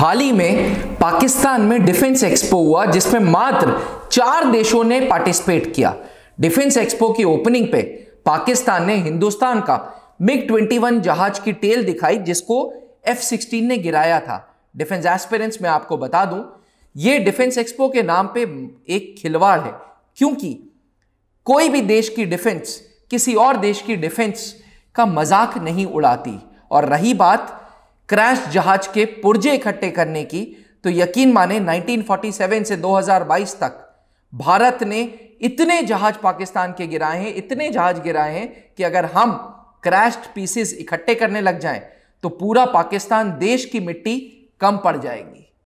हाल ही में पाकिस्तान में defence expo हुआ जिसमें मात्र चार देशों ने पार्टिसिपेट किया डिफेंस एक्सपो की ओपनिंग पे पाकिस्तान ने हिंदुस्तान का मिग 21 जहाज की टेल दिखाई जिसको एफ सिक्सटीन ने गिराया था डिफेंस एस्पिरेंट्स में आपको बता दूं ये डिफेंस एक्सपो के नाम पे एक खिलवाड़ है क्योंकि कोई भी देश की डिफेंस किसी और देश की डिफेंस का मजाक नहीं उड़ाती और रही बात क्रैश जहाज के पुर्जे इकट्ठे करने की तो यकीन माने 1947 से 2022 तक भारत ने इतने जहाज पाकिस्तान के गिराए हैं इतने जहाज गिराए हैं कि अगर हम क्रैश्ड पीसेस इकट्ठे करने लग जाएं तो पूरा पाकिस्तान देश की मिट्टी कम पड़ जाएगी